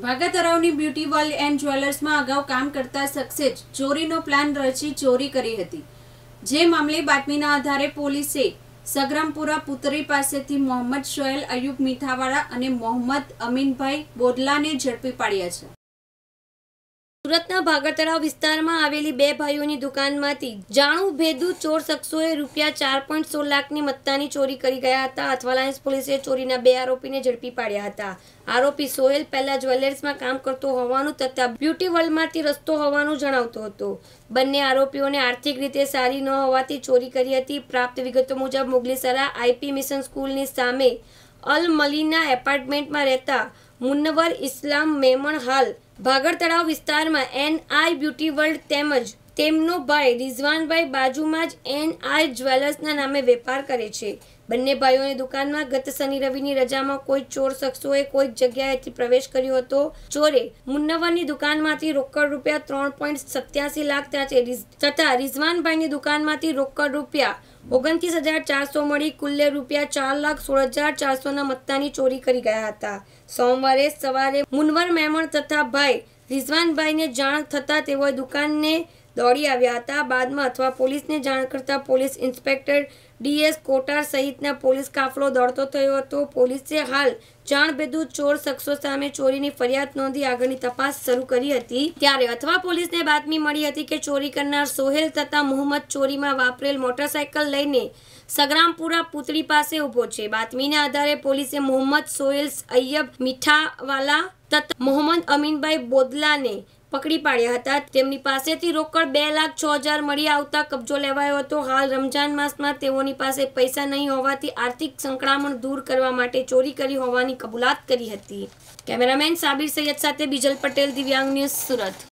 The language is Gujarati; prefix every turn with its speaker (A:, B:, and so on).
A: ભાગતરાવની બ્યુટી વર્લ્ડ એન્ડ જ્વેલર્સમાં અગાઉ કામ કરતા શખ્સે જ ચોરીનો પ્લાન રચી ચોરી કરી હતી જે મામલે બાતમીના આધારે પોલીસે સગરામપુરા પુત્રી પાસેથી મોહમ્મદ શોએલ અયુબ મીઠાવાળા અને મોહમ્મદ અમીનભાઈ બોદલાને ઝડપી પાડ્યા છે સુરતના ભાગરતળાવ વિસ્તારમાં આવેલી બે ભાઈઓની
B: દુકાનમાંથી જાણું ભેદુ ચોર શખ્સોએ રૂપિયા ચાર પોઈન્ટ સોળ લાખની મત્તાની ચોરી કરી ગયા હતા અથવા લાયન્સ પોલીસે ચોરીના બે આરોપીને ઝડપી પાડ્યા હતા આરોપી સોહેલ પહેલા જ્વેલર્સમાં કામ કરતો હોવાનું તથા બ્યુટી વર્લ્ડમાંથી રસ્તો હોવાનું જણાવતો હતો બંને આરોપીઓને આર્થિક રીતે સારી ન હોવાથી ચોરી કરી હતી પ્રાપ્ત વિગતો મુજબ મુગલીસરા આઈપી મિશન સ્કૂલની સામે અલ મલીના એપાર્ટમેન્ટમાં રહેતા મુન્નવર ઇસ્લામ મેમણ હાલ ભાગળ તળાવ વિસ્તારમાં એનઆઈ બ્યુટી વર્લ્ડ તેમજ તેમનો ભાઈ રિઝવાનભાઈ બાજુમાં જ એન આર જ્વેલર્સના નામે વેપાર કરે છે બંને ભાઈઓની દુકાનમાં ગત શનિ રવિની રજામાં કોઈ ચોર શખ્સોએ કોઈ જગ્યાએથી પ્રવેશ કર્યો હતો ચોરે મુન્નવરની દુકાનમાંથી રોકડ રૂપિયા ત્રણ પોઈન્ટ સત્યાસી લાખ તથા રિઝવાનભાઈની દુકાનમાંથી રોકડ રૂપિયા ઓગણત્રીસ હજાર ચારસો મળી કુલ્લે રૂપિયા ચાર લાખ સોળ હજાર ચારસોના મત્તાની ચોરી કરી ગયા હતા સોમવારે સવારે મુનવર મેમણ તથા ભાઈ રિઝવાનભાઈને જાણ થતા તેઓએ દુકાનને દોડી આવ્યા હતા બાદમાં અથવા પોલીસને જાણ કરતા પોલીસ ઇન્સ્પેક્ટર ડીએસ કોટાર સહિતના પોલીસ કાફલો દોડતો થયો હતો પોલીસે હાલ જાણભેદુ ચોર શખ્સો સામે ચોરીની ફરિયાદ નોંધી આગળની તપાસ શરૂ કરી હતી ત્યારે અથવા પોલીસને બાતમી મળી હતી કે ચોરી કરનાર સોહેલ તથા મોહમ્મદ ચોરીમાં વાપરેલ મોટરસાયકલ લઈને સગ્રામપુરા પુતળી પાસે ઊભો છે બાતમીના આધારે પોલીસે મોહમ્મદ સોહેલ સૈયબ મીઠાવાલા તથા મોહમ્મદ અમીનભાઈ બોદલાને પકડી પાડ્યા હતા તેમની પાસેથી રોકડ બે લાખ છ હજાર મળી આવતા કબજો લેવાયો હતો હાલ રમજાન માસમાં તેઓની પાસે પૈસા નહીં હોવાથી આર્થિક સંકળામણ દૂર કરવા માટે ચોરી કરી હોવાની કબૂલાત કરી હતી કેમેરામેન સાબિર સૈયદ સાથે બિજલ પટેલ દિવ્યાંગ ન્યૂઝ સુરત